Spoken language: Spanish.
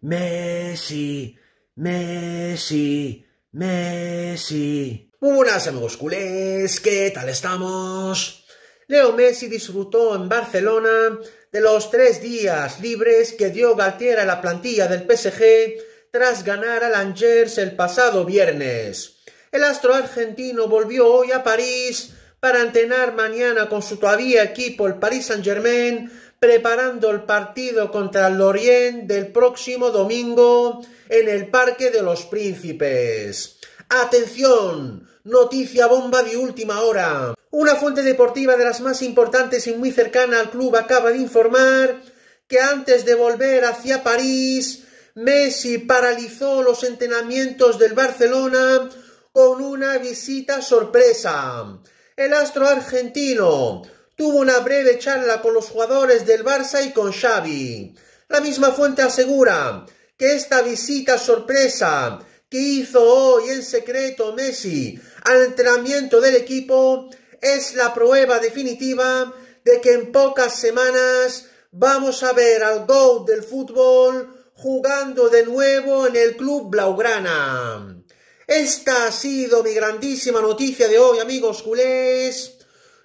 Messi, Messi, Messi. Muy buenas amigos culés, ¿qué tal estamos? Leo Messi disfrutó en Barcelona de los tres días libres que dio Galtier a la plantilla del PSG tras ganar al Angers el pasado viernes. El astro argentino volvió hoy a París para entrenar mañana con su todavía equipo el Paris Saint-Germain preparando el partido contra el Lorient del próximo domingo en el Parque de los Príncipes. ¡Atención! Noticia bomba de última hora. Una fuente deportiva de las más importantes y muy cercana al club acaba de informar que antes de volver hacia París, Messi paralizó los entrenamientos del Barcelona con una visita sorpresa. El astro argentino tuvo una breve charla con los jugadores del Barça y con Xavi. La misma fuente asegura que esta visita sorpresa que hizo hoy en secreto Messi al entrenamiento del equipo es la prueba definitiva de que en pocas semanas vamos a ver al GOAT del fútbol jugando de nuevo en el club blaugrana. Esta ha sido mi grandísima noticia de hoy, amigos culés.